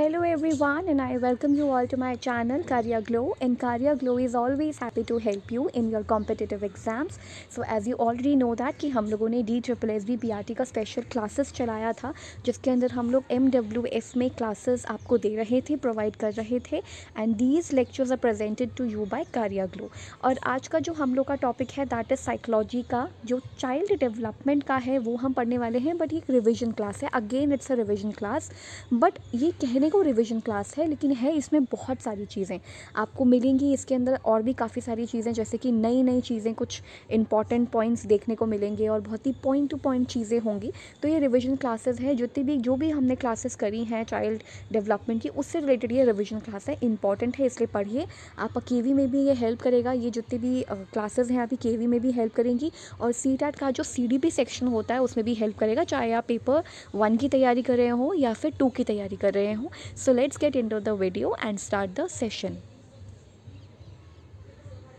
Every everyone and I welcome you all to my channel Kariya Glow and Kariya Glow is always happy to help you in your competitive exams so as you already know that कि हम लोगों ने D triple S B P R T का special classes चलाया था जिसके अंदर हम लोग एम डब्ल्यू एफ में क्लासेस आपको दे रहे थे प्रोवाइड कर रहे थे and these lectures are presented to you by Kariya Glow और आज का जो हम लोग का टॉपिक है दैट इज़ साइकोलॉजी का जो चाइल्ड डेवलपमेंट का है वो हम पढ़ने वाले हैं बट ये एक रिविजन क्लास है again it's a revision class but ये कहने अपने को रिविज़न क्लास है लेकिन है इसमें बहुत सारी चीज़ें आपको मिलेंगी इसके अंदर और भी काफ़ी सारी चीज़ें जैसे कि नई नई चीज़ें कुछ इंपॉर्टेंट पॉइंट्स देखने को मिलेंगे और बहुत ही पॉइंट टू पॉइंट चीज़ें होंगी तो ये रिविज़न क्लासेस है जितनी भी जो भी हमने क्लासेस करी हैं चाइल्ड डेवलपमेंट की उससे रिलेटेड ये रिविज़न क्लास है इंपॉर्टेंट है इसलिए पढ़िए आप के में भी ये हेल्प करेगा ये जितनी भी क्लासेज हैं आपकी के में भी हेल्प करेंगी और सी का जो सी सेक्शन होता है उसमें भी हेल्प करेगा चाहे आप पेपर वन की तैयारी कर रहे हो या फिर टू की तैयारी कर रहे हो now. So let's get into the video and start the session.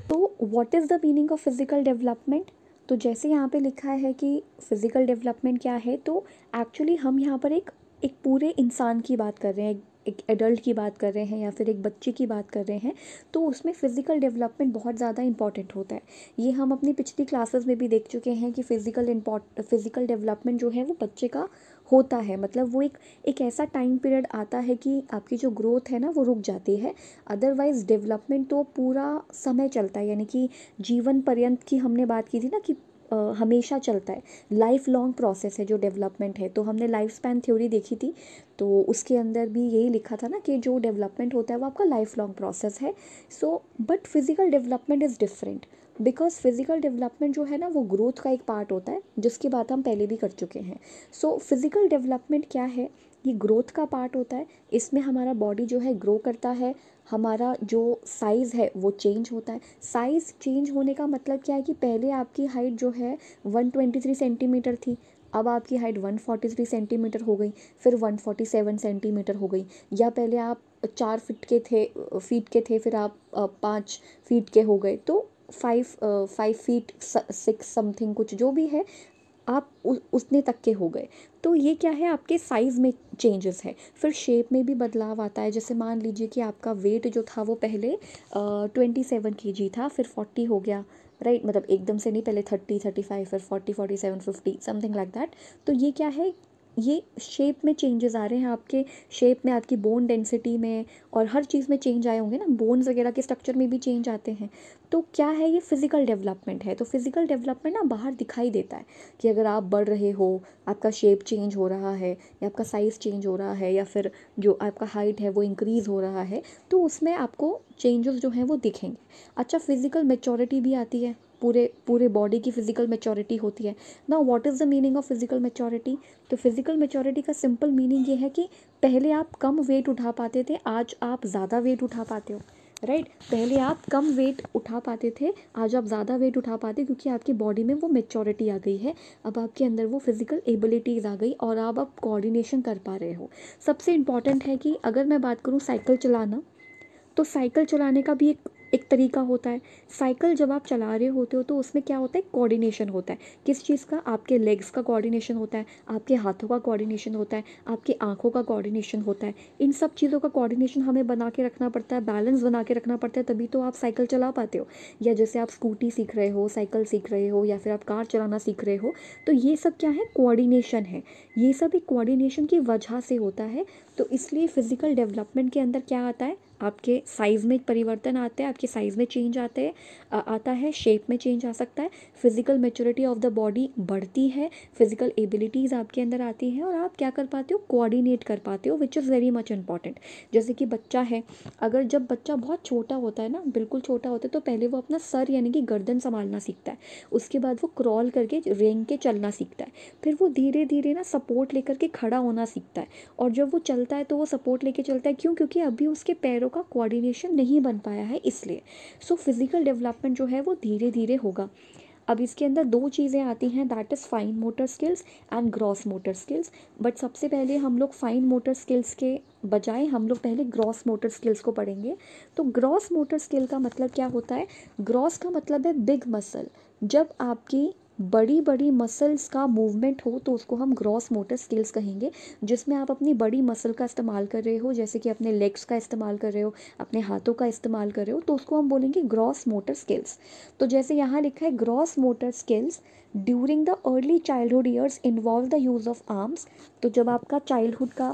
तो what is the meaning of physical development तो जैसे यहाँ पे लिखा है कि फ़िज़िकल डेवलपमेंट क्या है तो एक्चुअली हम यहाँ पर एक एक पूरे इंसान की बात कर रहे हैं एक एडल्ट की बात कर रहे हैं या फिर एक बच्चे की बात कर रहे हैं तो उसमें फ़िज़िकल डेवलपमेंट बहुत ज़्यादा इंपॉर्टेंट होता है ये हम अपनी पिछली क्लासेस में भी देख चुके हैं कि फ़िज़िकल इम्पॉर्ट फ़िज़िकल डेवलपमेंट जो है वो बच्चे का होता है मतलब वो एक एक ऐसा टाइम पीरियड आता है कि आपकी जो ग्रोथ है ना वो रुक जाती है अदरवाइज़ डेवलपमेंट तो पूरा समय चलता है यानी कि जीवन पर्यंत की हमने बात की थी ना कि हमेशा चलता है लाइफ लॉन्ग प्रोसेस है जो डेवलपमेंट है तो हमने लाइफ स्पैन थ्योरी देखी थी तो उसके अंदर भी यही लिखा था ना कि जो डेवलपमेंट होता है वो आपका लाइफ लॉन्ग प्रोसेस है so but physical development is different because physical development जो है ना वो ग्रोथ का एक पार्ट होता है जिसकी बात हम पहले भी कर चुके हैं सो फिज़िकल डेवलपमेंट क्या है ये ग्रोथ का पार्ट होता है इसमें हमारा बॉडी जो है ग्रो करता है हमारा जो साइज़ है वो चेंज होता है साइज़ चेंज होने का मतलब क्या है कि पहले आपकी हाइट जो है 123 सेंटीमीटर थी अब आपकी हाइट 143 सेंटीमीटर हो गई फिर 147 सेंटीमीटर हो गई या पहले आप चार फिट के थे फीट के थे फिर आप पाँच फीट के हो गए तो five five feet six something कुछ जो भी है आप उतने उसने तक के हो गए तो ये क्या है आपके साइज़ में चेंजेस है फिर शेप में भी बदलाव आता है जैसे मान लीजिए कि आपका वेट जो था वो पहले ट्वेंटी सेवन के जी था फिर फोर्टी हो गया राइट right? मतलब एकदम से नहीं पहले थर्टी थर्टी फाइव फिर forty forty seven fifty something like that तो ये क्या है ये शेप में चेंजेस आ रहे हैं आपके शेप में आपकी बोन डेंसिटी में और हर चीज़ में चेंज आए होंगे ना बोन्स वगैरह के स्ट्रक्चर में भी चेंज आते हैं तो क्या है ये फिज़िकल डेवलपमेंट है तो फिज़िकल डेवलपमेंट ना बाहर दिखाई देता है कि अगर आप बढ़ रहे हो आपका शेप चेंज हो रहा है या आपका साइज़ चेंज हो रहा है या फिर जो आपका हाइट है वो इंक्रीज़ हो रहा है तो उसमें आपको चेंजेस जो हैं वो दिखेंगे अच्छा फिज़िकल मेचोरिटी भी आती है पूरे पूरे बॉडी की फ़िज़िकल मेचोरिटी होती है ना what is the meaning of physical maturity तो फिज़िकल मेचोरिटी का सिंपल मीनिंग ये है कि पहले आप कम वेट उठा पाते थे आज आप ज़्यादा वेट उठा पाते हो राइट right? पहले आप कम वेट उठा पाते थे आज आप ज़्यादा वेट उठा पाते क्योंकि आपकी बॉडी में वो मेचोरिटी आ गई है अब आपके अंदर वो फिज़िकल एबिलिटीज़ आ गई और आप अब कोऑर्डिनेशन कर पा रहे हो सबसे इम्पॉर्टेंट है कि अगर मैं बात करूँ साइकिल चलाना तो साइकिल चलाने का भी एक एक तरीका होता है साइकिल जब आप चला रहे होते हो तो उसमें क्या होता है कोऑर्डिनेशन होता है किस चीज़ का आपके लेग्स का कोऑर्डिनेशन होता है आपके हाथों का कोऑर्डिनेशन होता है आपकी आँखों का कोऑर्डिनेशन होता है इन सब चीज़ों का कोऑर्डिनेशन हमें बना के रखना पड़ता है बैलेंस बना के रखना पड़ता है तभी तो आप साइकिल चला पाते हो या जैसे आप स्कूटी सीख रहे हो साइकिल सीख रहे हो या फिर आप कार चलाना सीख रहे हो तो ये सब क्या है कोऑर्डिनेशन है ये सब एक कोऑर्डिनेशन की वजह से होता है तो इसलिए फ़िज़िकल डेवलपमेंट के अंदर क्या आता है आपके साइज़ में परिवर्तन आते हैं आपके साइज़ में चेंज आते हैं आता है शेप में चेंज आ सकता है physical maturity of the body बढ़ती है फिज़िकल एबिलिटीज़ आपके अंदर आती हैं और आप क्या कर पाते हो कोऑर्डिनेट कर पाते हो which is very much important जैसे कि बच्चा है अगर जब बच्चा बहुत छोटा होता है ना बिल्कुल छोटा होता है तो पहले वो अपना सर यानी कि गर्दन संभालना सीखता है उसके बाद वो क्रॉल करके रेंग के चलना सीखता है फिर वो धीरे धीरे ना सपोर्ट लेकर के खड़ा होना सीखता है और जब वो चल चलता है तो वो सपोर्ट लेके चलता है क्यों क्योंकि अभी उसके पैरों का कोऑर्डिनेशन नहीं बन पाया है इसलिए सो फिज़िकल डेवलपमेंट जो है वो धीरे धीरे होगा अब इसके अंदर दो चीज़ें आती हैं that is fine motor skills and gross motor skills but सबसे पहले हम लोग फाइन मोटर स्किल्स के बजाय हम लोग पहले ग्रॉस मोटर स्किल्स को पढ़ेंगे तो ग्रॉस मोटर स्किल का मतलब क्या होता है ग्रॉस का मतलब है बिग मसल जब आपकी बड़ी बड़ी मसल्स का मूवमेंट हो तो उसको हम ग्रॉस मोटर स्किल्स कहेंगे जिसमें आप अपनी बड़ी मसल का इस्तेमाल कर रहे हो जैसे कि अपने लेग्स का इस्तेमाल कर रहे हो अपने हाथों का इस्तेमाल कर रहे हो तो उसको हम बोलेंगे ग्रॉस मोटर स्किल्स तो जैसे यहाँ लिखा है gross motor skills during the early childhood years involve the use of arms तो जब आपका चाइल्डहुड का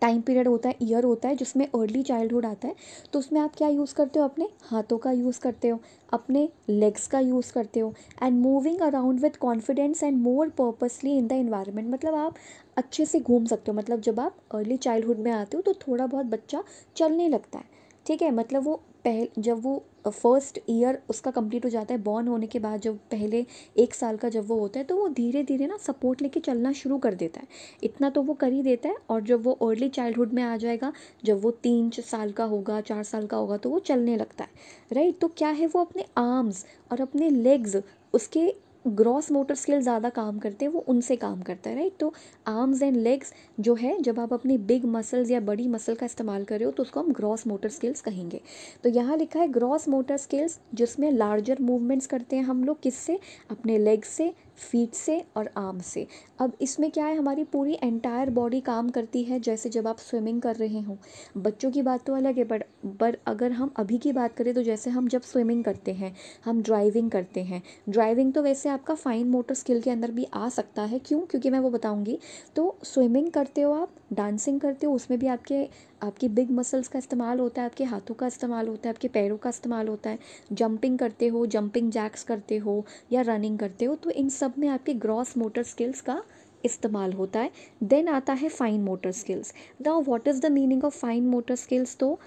टाइम पीरियड होता है ईयर होता है जिसमें अर्ली चाइल्डहुड आता है तो उसमें आप क्या यूज़ करते हो अपने हाथों का यूज़ करते हो अपने लेग्स का यूज़ करते हो and moving around with confidence and more purposely in the environment मतलब आप अच्छे से घूम सकते हो मतलब जब आप अर्ली चाइल्डहुड में आते हो तो थोड़ा बहुत बच्चा चलने लगता है ठीक है मतलब वो पह जब वो फर्स्ट ईयर उसका कंप्लीट हो जाता है बॉर्न होने के बाद जब पहले एक साल का जब वो होता है तो वो धीरे धीरे ना सपोर्ट लेके चलना शुरू कर देता है इतना तो वो कर ही देता है और जब वो अर्ली चाइल्डहुड में आ जाएगा जब वो तीन साल का होगा चार साल का होगा तो वो चलने लगता है राइट तो क्या है वो अपने आर्म्स और अपने लेग्स उसके ग्रॉस मोटर स्किल ज़्यादा काम करते हैं वो उनसे काम करता है राइट तो आर्म्स एंड लेग्स जो है जब आप अपनी बिग मसल्स या बड़ी मसल का इस्तेमाल कर रहे हो तो उसको हम ग्रॉस मोटर स्किल्स कहेंगे तो यहाँ लिखा है ग्रॉस मोटर स्किल्स जिसमें लार्जर मूवमेंट्स करते हैं हम लोग किससे अपने लेग्स से फीट से और आर्म से अब इसमें क्या है हमारी पूरी एंटायर बॉडी काम करती है जैसे जब आप स्विमिंग कर रहे हो बच्चों की बात तो अलग है बट पर अगर हम अभी की बात करें तो जैसे हम जब स्विमिंग करते हैं हम ड्राइविंग करते हैं ड्राइविंग तो वैसे आपका फ़ाइन मोटर स्किल के अंदर भी आ सकता है क्यों क्योंकि मैं वो बताऊँगी तो स्विमिंग करते हो आप डांसिंग करते हो उसमें भी आपके आपकी बिग मसल्स का इस्तेमाल होता है आपके हाथों का इस्तेमाल होता है आपके पैरों का इस्तेमाल होता है जंपिंग करते हो जंपिंग जैक्स करते हो या रनिंग करते हो तो इन सब में आपके ग्रॉस मोटर स्किल्स का इस्तेमाल होता है देन आता है fine motor skills now what is the meaning of fine motor skills तो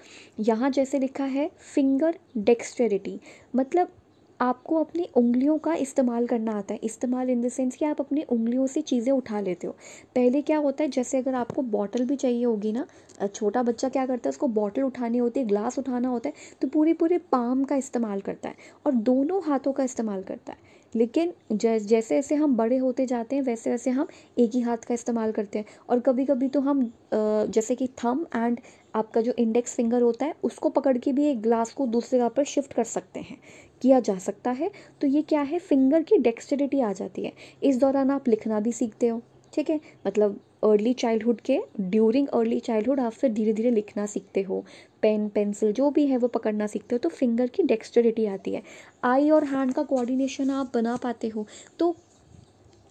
यहाँ जैसे लिखा है फिंगर डेक्सटेरिटी मतलब आपको अपनी उंगलियों का इस्तेमाल करना आता है इस्तेमाल इन द सेंस कि आप अपनी उंगलियों से चीज़ें उठा लेते हो पहले क्या होता है जैसे अगर आपको बॉटल भी चाहिए होगी ना छोटा बच्चा क्या करता है उसको बॉटल उठानी होती है ग्लास उठाना होता है तो पूरे पूरे पाम का इस्तेमाल करता है और दोनों हाथों का इस्तेमाल करता है लेकिन जैसे जैसे हम बड़े होते जाते हैं वैसे वैसे हम एक ही हाथ का इस्तेमाल करते हैं और कभी कभी तो हम जैसे कि थम एंड आपका जो इंडेक्स फिंगर होता है उसको पकड़ के भी एक ग्लास को दूसरी जगह पर शिफ्ट कर सकते हैं किया जा सकता है तो ये क्या है फिंगर की डेक्स्टरिटी आ जाती है इस दौरान आप लिखना भी सीखते हो ठीक है मतलब अर्ली चाइल्डहुड के ड्यूरिंग अर्ली चाइल्डहुड आप फिर धीरे धीरे लिखना सीखते हो पेन पेंसिल जो भी है वो पकड़ना सीखते हो तो फिंगर की डेक्सटरिटी आती है आई और हैंड का कोऑर्डिनेशन आप बना पाते हो तो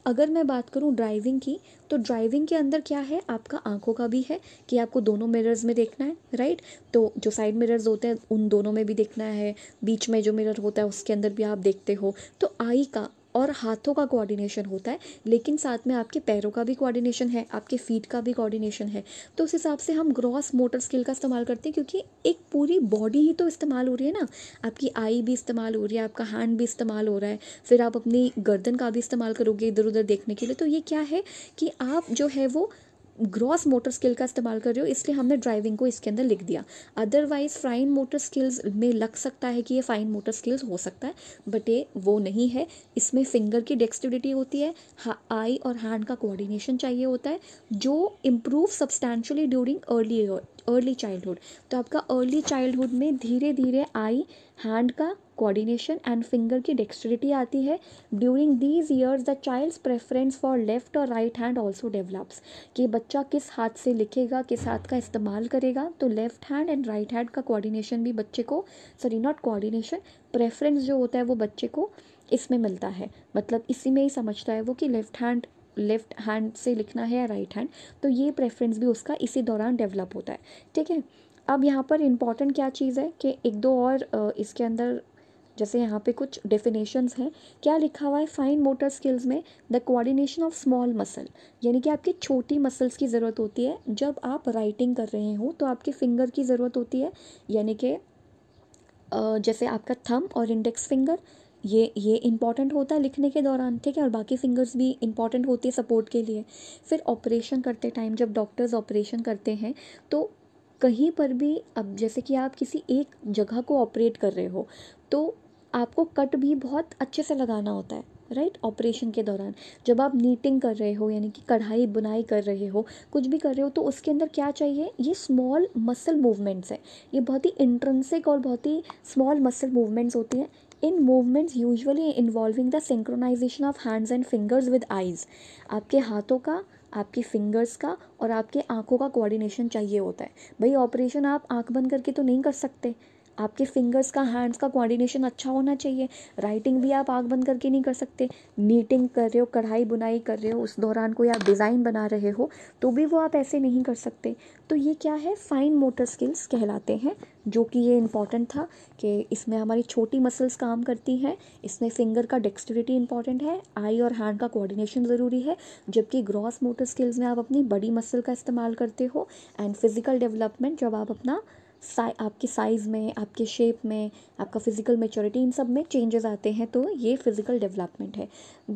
अगर मैं बात करूं ड्राइविंग की तो ड्राइविंग के अंदर क्या है आपका आंखों का भी है कि आपको दोनों मिरर्स में देखना है राइट तो जो साइड मिरर्स होते हैं उन दोनों में भी देखना है बीच में जो मिरर होता है उसके अंदर भी आप देखते हो तो आई का और हाथों का कोऑर्डिनेशन होता है लेकिन साथ में आपके पैरों का भी कोऑर्डिनेशन है आपके फीट का भी कोऑर्डिनेशन है तो उस हिसाब से हम ग्रॉस मोटर स्किल का इस्तेमाल करते हैं क्योंकि एक पूरी बॉडी ही तो इस्तेमाल हो रही है ना आपकी आई भी इस्तेमाल हो रही है आपका हैंड भी इस्तेमाल हो रहा है फिर आप अपनी गर्दन का भी इस्तेमाल करोगे इधर उधर देखने के लिए तो ये क्या है कि आप जो है वो ग्रॉस मोटर स्किल का इस्तेमाल कर रहे हो इसलिए हमने ड्राइविंग को इसके अंदर लिख दिया अदरवाइज फाइन मोटर स्किल्स में लग सकता है कि ये फाइन मोटर स्किल्स हो सकता है बट ये वो नहीं है इसमें फिंगर की डेक्सटिविटी होती है आई और हैंड का कोऑर्डिनेशन चाहिए होता है जो improve substantially during early early childhood तो आपका अर्ली चाइल्डहुड में धीरे धीरे आई हैंड का कोऑर्डिनेशन एंड फिंगर की डेक्सटरिटी आती है during these years the child's preference for left और राइट हैंड ऑल्सो डेवलप्स कि बच्चा किस हाथ से लिखेगा किस हाथ का इस्तेमाल करेगा तो left hand and right hand का कोऑर्डिनेशन भी बच्चे को सॉरी नॉट कोऑर्डिनेशन प्रेफरेंस जो होता है वो बच्चे को इसमें मिलता है मतलब इसी में ही समझता है वो कि लेफ्ट हैंड लेफ़्ट हैंड से लिखना है या राइट हैंड तो ये प्रेफरेंस भी उसका इसी दौरान डेवलप होता है ठीक है अब यहाँ पर इम्पॉर्टेंट क्या चीज़ है कि एक दो और इसके अंदर जैसे यहाँ पे कुछ डेफिनेशंस हैं क्या लिखा हुआ है फाइन मोटर स्किल्स में the coordination of small muscle यानी कि आपकी छोटी मसल्स की ज़रूरत होती है जब आप राइटिंग कर रहे हो तो आपके फिंगर की ज़रूरत होती है यानी कि जैसे आपका थम और इंडेक्स फिंगर ये ये इंपॉर्टेंट होता है लिखने के दौरान ठीक है और बाकी फिंगर्स भी इंपॉर्टेंट होती है सपोर्ट के लिए फिर ऑपरेशन करते टाइम जब डॉक्टर्स ऑपरेशन करते हैं तो कहीं पर भी अब जैसे कि आप किसी एक जगह को ऑपरेट कर रहे हो तो आपको कट भी बहुत अच्छे से लगाना होता है राइट ऑपरेशन के दौरान जब आप नीटिंग कर रहे हो यानी कि कढ़ाई बुनाई कर रहे हो कुछ भी कर रहे हो तो उसके अंदर क्या चाहिए ये स्मॉल मसल मूवमेंट्स हैं ये बहुत ही इंट्रेंसिक और बहुत ही स्मॉल मसल मूवमेंट्स होती हैं इन movements usually involving the synchronisation of hands and fingers with eyes आपके हाथों का आपकी फिंगर्स का और आपके आँखों का कोऑर्डिनेशन चाहिए होता है भाई ऑपरेशन आप आँख बंद करके तो नहीं कर सकते आपके फिंगर्स का हैंड्स का कोऑर्डिनेशन अच्छा होना चाहिए राइटिंग भी आप आग बंद करके नहीं कर सकते नीटिंग कर रहे हो कढ़ाई बुनाई कर रहे हो उस दौरान कोई आप डिज़ाइन बना रहे हो तो भी वो आप ऐसे नहीं कर सकते तो ये क्या है फाइन मोटर स्किल्स कहलाते हैं जो कि ये इम्पॉर्टेंट था कि इसमें हमारी छोटी मसल्स काम करती हैं इसमें फिंगर का डेक्सटिविटी इंपॉर्टेंट है आई और हैंड का कोऑर्डिनेशन ज़रूरी है जबकि ग्रॉस मोटर स्किल्स में आप अपनी बड़ी मसल का इस्तेमाल करते हो एंड फिज़िकल डेवलपमेंट जब आप अपना सा आपके साइज़ में आपके शेप में आपका फ़िज़िकल मेचोरिटी इन सब में चेंजेस आते हैं तो ये फ़िज़िकल डेवलपमेंट है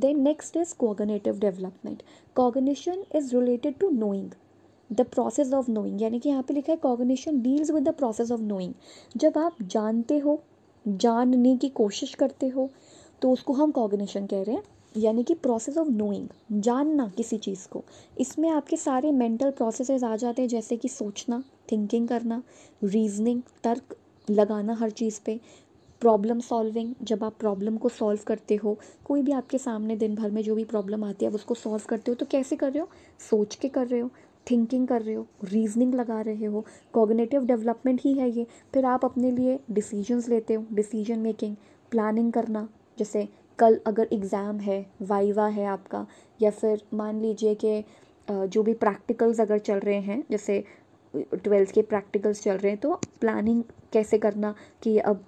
then next is cognitive development cognition is related to knowing the process of knowing यानी कि यहाँ पे लिखा है cognition deals with the process of knowing जब आप जानते हो जानने की कोशिश करते हो तो उसको हम कॉगनिशन कह रहे हैं यानी कि प्रोसेस ऑफ नोइंग जानना किसी चीज़ को इसमें आपके सारे मेंटल प्रोसेसेस आ जाते हैं जैसे कि सोचना थिंकिंग करना रीजनिंग तर्क लगाना हर चीज़ पे प्रॉब्लम सॉल्विंग जब आप प्रॉब्लम को सॉल्व करते हो कोई भी आपके सामने दिन भर में जो भी प्रॉब्लम आती है आप उसको सॉल्व करते हो तो कैसे कर रहे हो सोच के कर रहे हो थिंकिंग कर रहे हो रीजनिंग लगा रहे हो कॉग्नेटिव डेवलपमेंट ही है ये फिर आप अपने लिए डिसीजंस लेते हो डिसीजन मेकिंग प्लानिंग करना जैसे कल अगर एग्ज़ाम है वाइवा है आपका या फिर मान लीजिए कि जो भी प्रैक्टिकल्स अगर चल रहे हैं जैसे ट्वेल्थ के प्रैक्टिकल्स चल रहे हैं तो प्लानिंग कैसे करना कि अब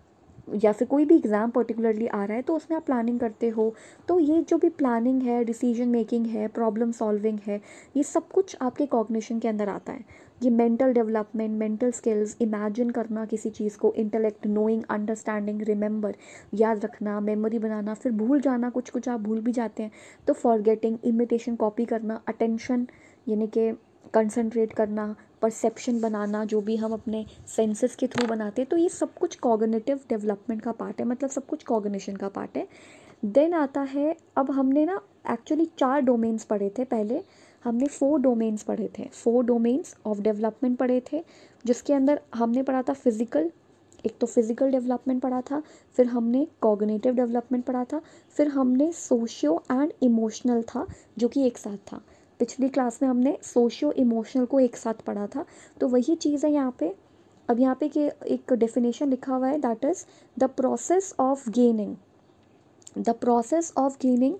या फिर कोई भी एग्ज़ाम पर्टिकुलरली आ रहा है तो उसमें आप प्लानिंग करते हो तो ये जो भी प्लानिंग है डिसीजन मेकिंग है प्रॉब्लम सॉल्विंग है ये सब कुछ आपके कॉग्निशन के अंदर आता है ये mental development mental skills imagine करना किसी चीज़ को इंटेलेक्ट नोइंग अंडरस्टैंडिंग रिमेंबर याद रखना मेमोरी बनाना फिर भूल जाना कुछ कुछ आप भूल भी जाते हैं तो फॉरगेटिंग इमिटेशन कॉपी करना अटेंशन यानी कि कंसनट्रेट करना परसेप्शन बनाना जो भी हम अपने सेंसेस के थ्रू बनाते हैं तो ये सब कुछ कॉगनेटिव डेवलपमेंट का पार्ट है मतलब सब कुछ कॉगनेशन का पार्ट है देन आता है अब हमने ना एक्चुअली चार डोमेन्स पढ़े थे पहले हमने फोर डोमेन्स पढ़े थे फोर डोमेन्स ऑफ डेवलपमेंट पढ़े थे जिसके अंदर हमने पढ़ा था फिज़िकल एक तो फिज़िकल डेवलपमेंट पढ़ा था फिर हमने कॉग्नेटिव डेवलपमेंट पढ़ा था फिर हमने सोशियो एंड इमोशनल था जो कि एक साथ था पिछली क्लास में हमने सोशियो इमोशनल को एक साथ पढ़ा था तो वही चीज़ है यहाँ पे अब यहाँ पे कि एक डेफिनेशन लिखा हुआ है that is the process of gaining the process of gaining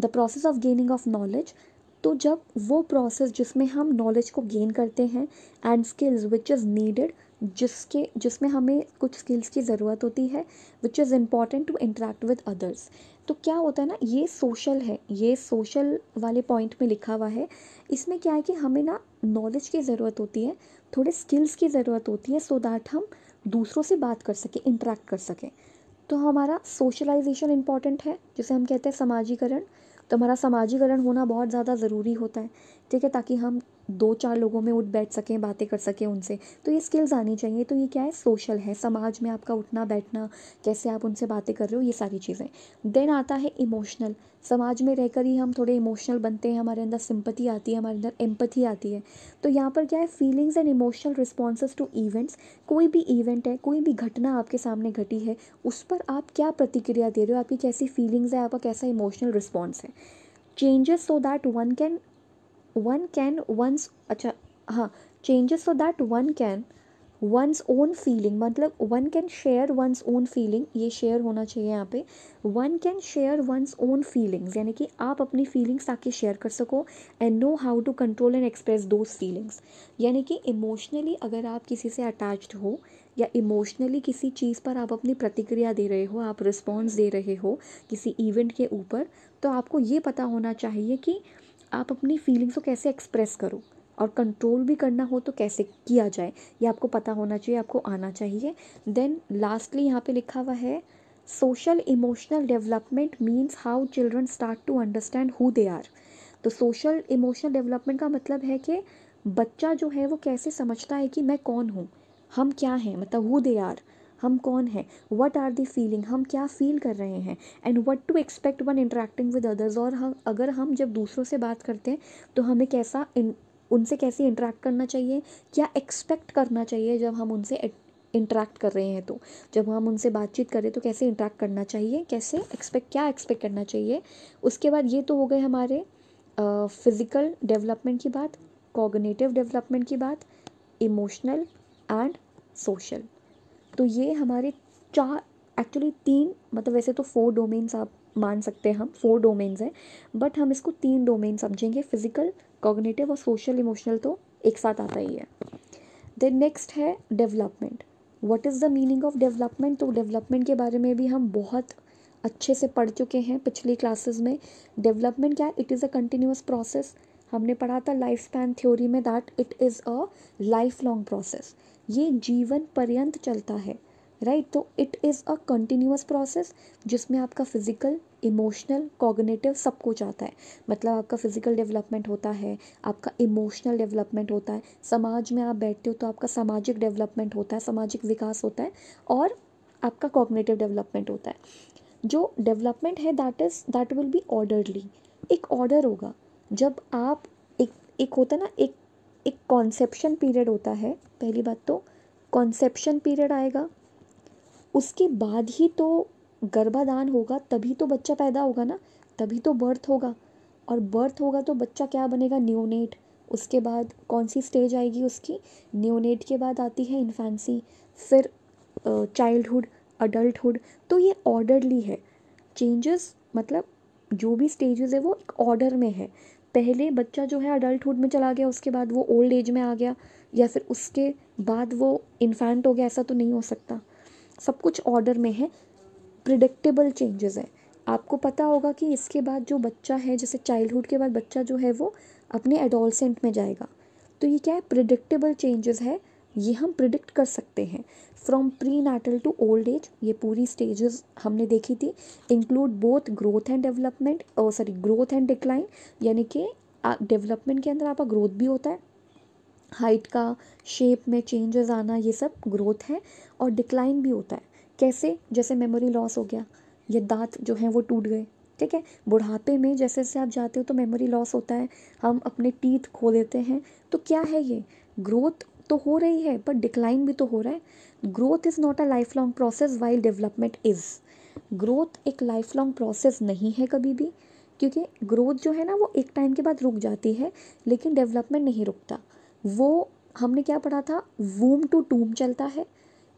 the process of gaining of knowledge तो जब वो प्रोसेस जिसमें हम नॉलेज को गेन करते हैं and skills which is needed जिसके जिसमें हमें कुछ स्किल्स की ज़रूरत होती है which is important to interact with others तो क्या होता है ना ये सोशल है ये सोशल वाले पॉइंट में लिखा हुआ है इसमें क्या है कि हमें ना नॉलेज की ज़रूरत होती है थोड़े स्किल्स की ज़रूरत होती है सो so दैट हम दूसरों से बात कर सकें इंटरेक्ट कर सकें तो हमारा सोशलाइजेशन इम्पॉर्टेंट है जिसे हम कहते हैं समाजीकरण तो हमारा समाजीकरण होना बहुत ज़्यादा ज़रूरी होता है ठीक है ताकि हम दो चार लोगों में उठ बैठ सकें बातें कर सकें उनसे तो ये स्किल्स आनी चाहिए तो ये क्या है सोशल है समाज में आपका उठना बैठना कैसे आप उनसे बातें कर रहे हो ये सारी चीज़ें देन आता है इमोशनल समाज में रहकर ही हम थोड़े इमोशनल बनते हैं हमारे अंदर सिंपथी आती है हमारे अंदर एम्पथी आती है तो यहाँ पर क्या है feelings and emotional responses to events कोई भी इवेंट है कोई भी घटना आपके सामने घटी है उस पर आप क्या प्रतिक्रिया दे रहे हो आपकी कैसी फीलिंग्स है आपका कैसा इमोशनल रिस्पॉन्स है changes so that one can one can one's अच्छा हाँ changes so that one can one's own feeling मतलब one can share one's own feeling ये शेयर होना चाहिए यहाँ पे one can share one's own feelings यानी कि आप अपनी फीलिंग्स आके शेयर कर सको and know how to control and express those feelings यानी कि इमोशनली अगर आप किसी से अटैच्ड हो या इमोशनली किसी चीज़ पर आप अपनी प्रतिक्रिया दे रहे हो आप रिस्पॉन्स दे रहे हो किसी इवेंट के ऊपर तो आपको ये पता होना चाहिए कि आप अपनी फीलिंग्स को कैसे एक्सप्रेस करो और कंट्रोल भी करना हो तो कैसे किया जाए ये आपको पता होना चाहिए आपको आना चाहिए देन लास्टली यहाँ पे लिखा हुआ है social emotional development means how children start to understand who they are तो सोशल इमोशनल डेवलपमेंट का मतलब है कि बच्चा जो है वो कैसे समझता है कि मैं कौन हूँ हम क्या हैं मतलब हु दे आर हम कौन हैं वट आर दी फीलिंग हम क्या फील कर रहे हैं and what to expect when interacting with others और हम अगर हम जब दूसरों से बात करते हैं तो हमें कैसा उनसे कैसे इंटरेक्ट करना चाहिए क्या एक्सपेक्ट करना चाहिए जब हम उनसे इंटरेक्ट कर रहे हैं तो जब हम उनसे बातचीत करें तो कैसे इंटरेक्ट करना चाहिए कैसे एक्सपेक्ट क्या एक्सपेक्ट करना चाहिए उसके बाद ये तो हो गए हमारे फिज़िकल डेवलपमेंट की बात कॉग्नेटिव डेवलपमेंट की बात इमोशनल एंड सोशल तो ये हमारे चार एक्चुअली तीन मतलब वैसे तो फोर डोमेन्स आप मान सकते हैं हम फोर डोमेन्स हैं बट हम इसको तीन डोमेन समझेंगे फिजिकल कॉग्नेटिव और सोशल इमोशनल तो एक साथ आता ही है देन नेक्स्ट है development what is the meaning of development तो डेवलपमेंट के बारे में भी हम बहुत अच्छे से पढ़ चुके हैं पिछली क्लासेस में डेवलपमेंट क्या है it is a continuous process हमने पढ़ा था लाइफ स्पैन थ्योरी में that it is a life long process ये जीवन पर्यंत चलता है राइट तो it is a continuous process जिसमें आपका फिजिकल इमोशनल कॉग्निटिव सब कुछ आता है मतलब आपका फिजिकल डेवलपमेंट होता है आपका इमोशनल डेवलपमेंट होता है समाज में आप बैठते हो तो आपका सामाजिक डेवलपमेंट होता है सामाजिक विकास होता है और आपका कॉग्निटिव डेवलपमेंट होता है जो डेवलपमेंट है that is that will be orderly एक ऑर्डर होगा जब आप एक एक होता ना एक एक कॉन्सेप्शन पीरियड होता है पहली बात तो कॉन्सेप्शन पीरियड आएगा उसके बाद ही तो गर्भाधान होगा तभी तो बच्चा पैदा होगा ना तभी तो बर्थ होगा और बर्थ होगा तो बच्चा क्या बनेगा न्योनेट उसके बाद कौन सी स्टेज आएगी उसकी न्योनेट के बाद आती है इन्फेंसी फिर चाइल्डहुड अडल्टहुड तो ये ऑर्डरली है चेंजेस मतलब जो भी स्टेजेस है वो एक ऑर्डर में है पहले बच्चा जो है अडल्टहुड में चला गया उसके बाद वो ओल्ड एज में आ गया या फिर उसके बाद वो इन्फेंट हो गया ऐसा तो नहीं हो सकता सब कुछ ऑर्डर में है प्रिडिक्टेबल चेंजेस है आपको पता होगा कि इसके बाद जो बच्चा है जैसे चाइल्डहुड के बाद बच्चा जो है वो अपने एडोलसेंट में जाएगा तो ये क्या है प्रिडिक्टेबल चेंजेस है ये हम प्रिडिक्ट कर सकते हैं from prenatal to old age ये पूरी स्टेजेस हमने देखी थी include both growth and development sorry growth and decline यानी कि डेवलपमेंट के अंदर आपका ग्रोथ भी होता है हाइट का शेप में चेंजेस आना ये सब ग्रोथ है और डिक्लाइन भी होता है कैसे जैसे मेमोरी लॉस हो गया या दांत जो हैं वो टूट गए ठीक है बुढ़ापे में जैसे जैसे आप जाते हो तो मेमोरी लॉस होता है हम अपने टीथ खो देते हैं तो क्या है ये ग्रोथ तो हो रही है पर डिक्लाइन भी तो हो रहा है growth is not a life long process while development is growth एक लाइफ लॉन्ग प्रोसेस नहीं है कभी भी क्योंकि ग्रोथ जो है ना वो एक टाइम के बाद रुक जाती है लेकिन डेवलपमेंट नहीं रुकता वो हमने क्या पढ़ा था वूम टू टूम चलता है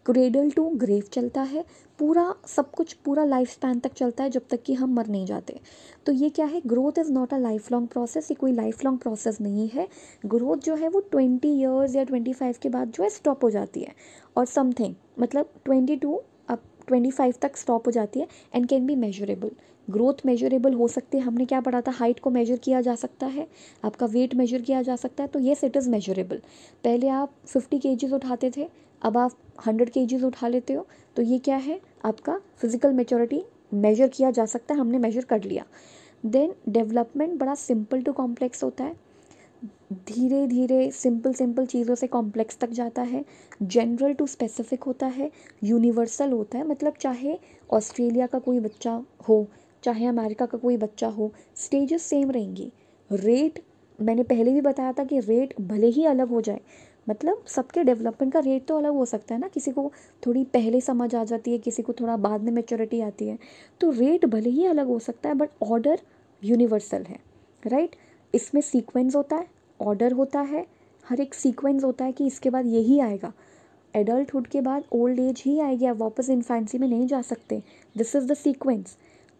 क्रेडल टू ग्रेव चलता है पूरा सब कुछ पूरा लाइफ स्पैन तक चलता है जब तक कि हम मर नहीं जाते तो ये क्या है growth is not a life long process ये कोई लाइफ लॉन्ग प्रोसेस नहीं है ग्रोथ जो है वो ट्वेंटी ईयर्स या ट्वेंटी फाइव के बाद जो है स्टॉप हो जाती है और समथिंग मतलब ट्वेंटी टू अब ट्वेंटी फाइव तक स्टॉप हो जाती है and can be measurable growth measurable हो सकते हैं हमने क्या पढ़ा था हाइट को मेजर किया जा सकता है आपका वेट मेजर किया जा सकता है तो येस इट इज़ मेजरेबल पहले आप फिफ्टी के उठाते थे अब आप हंड्रेड के जीज उठा लेते हो तो ये क्या है आपका फिज़िकल मेचोरिटी मेजर किया जा सकता है हमने मेजर कर लिया देन डेवलपमेंट बड़ा सिंपल टू कॉम्प्लेक्स होता है धीरे धीरे सिंपल सिंपल चीज़ों से कॉम्प्लेक्स तक जाता है जनरल टू स्पेसिफिक होता है यूनिवर्सल होता है मतलब चाहे ऑस्ट्रेलिया का कोई बच्चा हो चाहे अमेरिका का कोई बच्चा हो स्टेजेस सेम रहेंगी रेट मैंने पहले भी बताया था कि रेट भले ही अलग हो जाए मतलब सबके डेवलपमेंट का रेट तो अलग हो सकता है ना किसी को थोड़ी पहले समझ आ जाती है किसी को थोड़ा बाद में मेच्योरिटी आती है तो रेट भले ही अलग हो सकता है बट ऑर्डर यूनिवर्सल है राइट इसमें सीक्वेंस होता है ऑर्डर होता है हर एक सीक्वेंस होता है कि इसके बाद यही आएगा एडल्टहुड के बाद ओल्ड एज ही आएगी आप वापस इन्फेंसी में नहीं जा सकते this is the sequence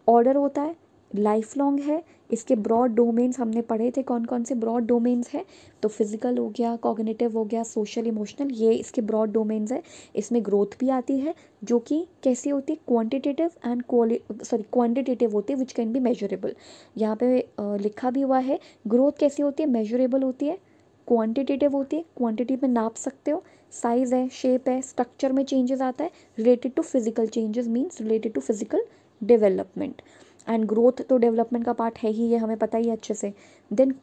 order होता है लाइफ लॉन्ग है इसके ब्रॉड डोमेन्स हमने पढ़े थे कौन कौन से ब्रॉड डोमेन्स हैं तो फिजिकल हो गया कॉग्निटिव हो गया सोशल इमोशनल ये इसके ब्रॉड डोमेन्स है इसमें ग्रोथ भी आती है जो कि कैसी होती है क्वान्टिटेटिव एंड सॉरी क्वान्टिटेटिव होती है विच कैन बी मेजरेबल यहाँ पे लिखा भी हुआ है ग्रोथ कैसी होती है मेजरेबल होती है क्वान्टिटेटिव होती है क्वान्टिटी में नाप सकते हो साइज़ है शेप है स्ट्रक्चर में चेंजेस आता है related to physical changes means related to physical development and growth तो डेवलपमेंट का पार्ट है ही ये हमें पता ही अच्छे से देन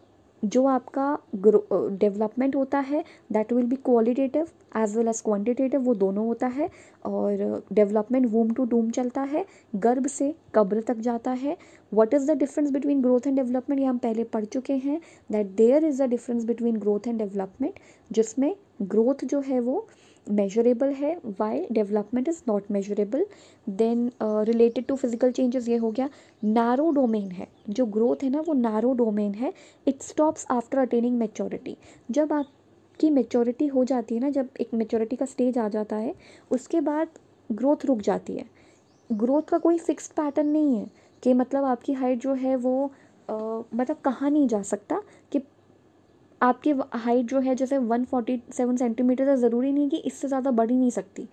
जो आपका डेवलपमेंट होता है that will be qualitative as well as quantitative वो दोनों होता है और डेवलपमेंट वूम टू डूम चलता है गर्भ से कब्र तक जाता है what is the difference between growth and development ये हम पहले पढ़ चुके हैं that there is the difference between growth and development जिसमें ग्रोथ जो है वो मेजरेबल है while development is not measurable then related to physical changes ये हो गया नारो डोमेन है जो ग्रोथ है ना वो नारो डोमेन है it stops after attaining maturity जब आपकी मेच्योरिटी हो जाती है ना जब एक मेच्योरिटी का स्टेज आ जाता है उसके बाद ग्रोथ रुक जाती है ग्रोथ का कोई फिक्स पैटर्न नहीं है कि मतलब आपकी हाइट जो है वो आ, uh, मतलब कहाँ नहीं जा सकता आपकी हाइट जो है जैसे वन फोर्टी सेवन सेंटीमीटर है ज़रूरी नहीं कि इससे ज़्यादा बढ़ ही नहीं सकती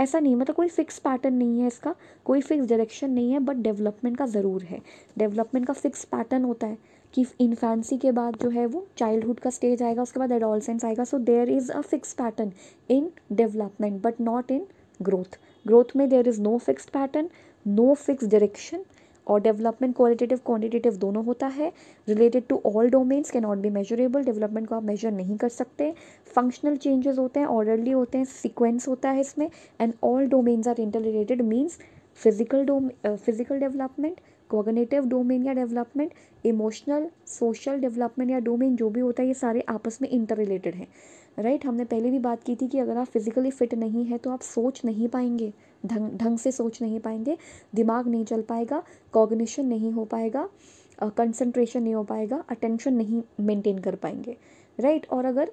ऐसा नहीं मतलब कोई फिक्स पैटर्न नहीं है इसका कोई फिक्स डायरेक्शन नहीं है बट डेवलपमेंट का ज़रूर है डेवलपमेंट का फिक्स पैटर्न होता है कि इन्फेंसी के बाद जो है वो चाइल्डहुड का स्टेज आएगा उसके बाद एडोलसेंस आएगा so there is a fix pattern in development but not in growth growth में there is no fix pattern no fix direction और डेवलपमेंट क्वालिटेटिव क्वान्टिटेटिव दोनों होता है रिलेटेड टू ऑल डोमेन्स के नॉट बी मेजरेबल डेवलपमेंट को आप major नहीं कर सकते फंक्शनल चेंजेस होते हैं ऑर्डरली होते हैं सिक्वेंस होता है इसमें and all domains are inter related means physical डोम फिजिकल डेवलपमेंट कोगनेटिव डोमेन या डेवलपमेंट इमोशनल सोशल डेवलपमेंट या डोमेन जो भी होता है ये सारे आपस में इंटर रिलेटेड हैं राइट right? हमने पहले भी बात की थी कि अगर आप फिज़िकली फिट नहीं है तो आप सोच नहीं पाएंगे ढंग ढंग से सोच नहीं पाएंगे दिमाग नहीं चल पाएगा कॉग्निशन नहीं हो पाएगा कंसंट्रेशन नहीं हो पाएगा अटेंशन नहीं मेंटेन कर पाएंगे राइट और अगर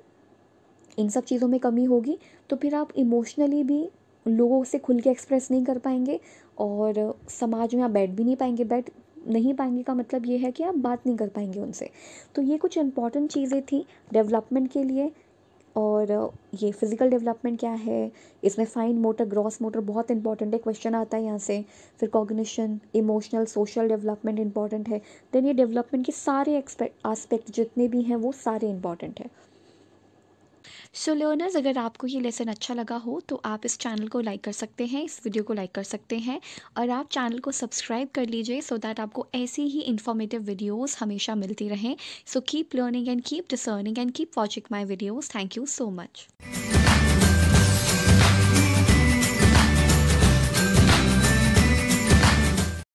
इन सब चीज़ों में कमी होगी तो फिर आप इमोशनली भी लोगों से खुल के एक्सप्रेस नहीं कर पाएंगे और समाज में आप बैठ भी नहीं पाएंगे बैठ नहीं पाएंगे का मतलब ये है कि आप बात नहीं कर पाएंगे उनसे तो ये कुछ इंपॉर्टेंट चीज़ें थी डेवलपमेंट के लिए और ये फिज़िकल डेवलपमेंट क्या है इसमें फाइन मोटर ग्रॉस मोटर बहुत इंपॉर्टेंट है क्वेश्चन आता है यहाँ से फिर cognition emotional social development important है देन ये डेवलपमेंट के सारे एक्सपेक्ट आस्पेक्ट जितने भी हैं वो सारे इंपॉर्टेंट है सो so, लर्नर्स अगर आपको ये लेसन अच्छा लगा हो तो आप इस चैनल को लाइक कर सकते हैं इस वीडियो को लाइक कर सकते हैं और आप चैनल को सब्सक्राइब कर लीजिए सो so दैट आपको ऐसी ही इन्फॉर्मेटिव वीडियोज़ हमेशा मिलती रहें so keep learning and keep discerning and keep watching my videos thank you so much